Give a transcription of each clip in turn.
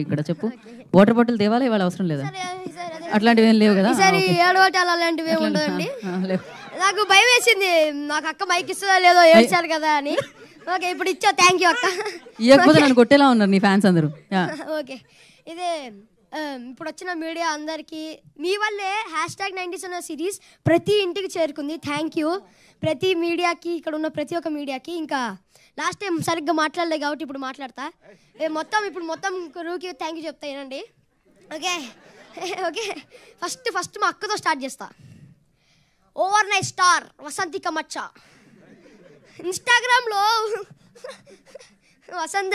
ఇక్కడ చెప్పు water bottle తేవాలి ఇవాళ అవసరం లేదా అట్లాంటివి ఏం లేవు కదా అలాంటివి ఉండదండి నాకు భయం వేసింది నాకు అక్క బైక్ ఇస్తుందా లేదో ఏడ్చారు కదా అని ఓకే ఇప్పుడు ఇచ్చా థ్యాంక్ యూ అక్క ఇవ్వకపోతే నన్ను కొట్టేలా ఉన్నారు నీ ఫ్యాన్స్ అందరూ ఓకే ఇదే Um, ఇప్పుడు వచ్చిన మీడియా అందరికీ మీ వల్లే హ్యాష్ ట్యాగ్ నైంటీస్ అన్న సిరీస్ ప్రతి ఇంటికి చేరుకుంది థ్యాంక్ యూ ప్రతి మీడియాకి ఇక్కడ ఉన్న ప్రతి ఒక్క మీడియాకి ఇంకా లాస్ట్ టైం సరిగ్గా మాట్లాడలేదు కాబట్టి ఇప్పుడు మాట్లాడతా మొత్తం ఇప్పుడు మొత్తం రూకి థ్యాంక్ యూ చెప్తా ఏనండి ఓకే ఓకే ఫస్ట్ ఫస్ట్ మా అక్కతో స్టార్ట్ చేస్తా ఓవర్ నైట్ స్టార్ వసంతి కమచ్చ ఇన్స్టాగ్రామ్లో వసంత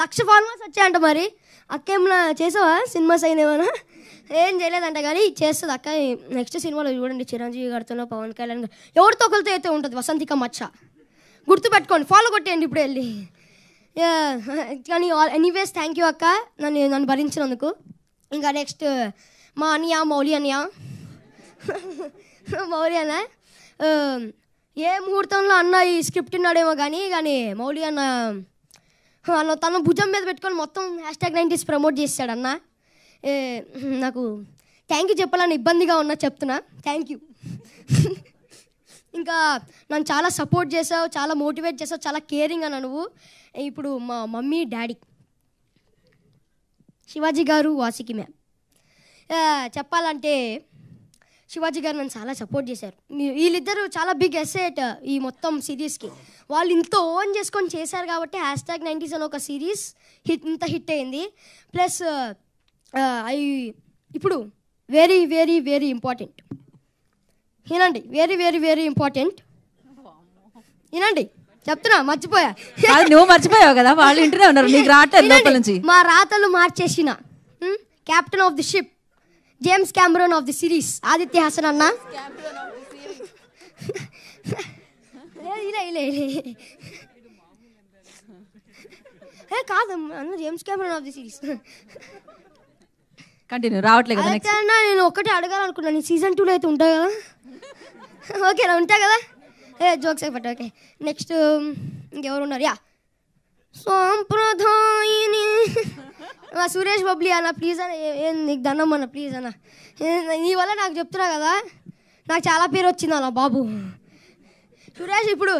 లక్ష ఫాలోవర్స్ వచ్చాయంట మరి అక్కేమన్నా చేసావా సినిమా సైన్ ఏమైనా ఏం చేయలేదంట కానీ చేస్తుంది అక్క నెక్స్ట్ సినిమాలో చూడండి చిరంజీవి గారితో పవన్ కళ్యాణ్ గారు ఎవరితో ఒకరితో అయితే ఉంటుంది వసంతిక మచ్చ గుర్తుపెట్టుకోండి ఫాలో కొట్టేయండి ఇప్పుడు వెళ్ళి కానీ ఎనీవేస్ థ్యాంక్ యూ అక్క నన్ను నన్ను భరించినందుకు ఇంకా నెక్స్ట్ మా అన్నయ్య మౌలి అన్నయ్య మౌలి అన్న ఏ ముహూర్తంలో అన్న ఈ స్క్రిప్ట్ ఉన్నాడేమో కానీ కానీ మౌలి అన్న తను భుజం మీద పెట్టుకొని మొత్తం హ్యాష్ ట్యాగ్ నైంటీస్ ప్రమోట్ చేస్తాడన్న నాకు థ్యాంక్ యూ చెప్పాలని ఇబ్బందిగా ఉన్నా చెప్తున్నా థ్యాంక్ యూ ఇంకా నన్ను చాలా సపోర్ట్ చేసావు చాలా మోటివేట్ చేసావు చాలా కేరింగ్ అన్న నువ్వు ఇప్పుడు మా మమ్మీ డాడీ శివాజీ గారు వాసికి మ్యామ్ చెప్పాలంటే శివాజీ గారు నన్ను చాలా సపోర్ట్ చేశారు వీళ్ళిద్దరూ చాలా బిగ్ ఎసెట్ uh, ఈ మొత్తం సిరీస్కి వాళ్ళు ఇంత ఓన్ చేసుకొని చేశారు కాబట్టి హ్యాష్ ట్యాగ్ నైంటీస్ అని ఒక సిరీస్ హిట్ ఇంత హిట్ అయింది ప్లస్ ఐ uh, uh, ఇప్పుడు వెరీ వెరీ వెరీ ఇంపార్టెంట్ వినండి వెరీ వెరీ వెరీ ఇంపార్టెంట్ వినండి చెప్తున్నా మర్చిపోయా నువ్వు మర్చిపోయావు కదా వాళ్ళు ఇంటనే ఉన్నారు నీకు రాట నుంచి మా రాతలు మార్చేసిన captain of the ship James Cameron of the series Aditya Hasan అన్న కాదు అన్న James Cameron of the series continue రావట్లేదు కదా అన్న నేను ఒకటి అడగాలనుకున్నాను సీజన్ టూలో అయితే ఉంటా కదా ఓకే ఉంటా కదా ఏ జోక్స్ అయిపోతా ఓకే నెక్స్ట్ ఇంకెవరు ఉన్నారు యా సాంప్రదాయని సురేష్ బాబులీ అన్న ప్లీజ్ అన్న నీకు దండం అన్న ప్లీజ్ అన్న నీ వల్ల నాకు చెప్తున్నావు కదా నాకు చాలా పేరు వచ్చింది అన్న బాబు సురేష్ ఇప్పుడు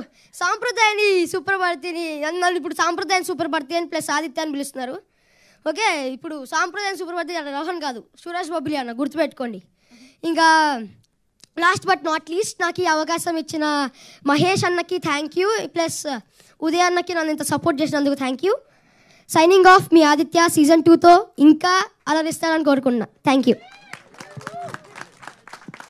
సాంప్రదాయాన్ని సూపర్భారతిని నన్ను ఇప్పుడు సాంప్రదాయం సూపర్భారతి అని ప్లస్ ఆదిత్య అని పిలుస్తున్నారు ఓకే ఇప్పుడు సాంప్రదాయం సూపర్భారతి అంటే రోహన్ కాదు సురేష్ బొబ్బిలి అన్న గుర్తుపెట్టుకోండి ఇంకా లాస్ట్ బట్ నాట్ లీస్ట్ నాకు ఈ అవకాశం ఇచ్చిన మహేష్ అన్నకి థ్యాంక్ యూ ప్లస్ ఉదయ్ అన్నకి నన్ను ఇంత సపోర్ట్ చేసినందుకు థ్యాంక్ యూ సైనింగ్ ఆఫ్ మీ ఆదిత్య సీజన్ టూతో ఇంకా అలరిస్తారని కోరుకుంటున్నా థ్యాంక్ యూ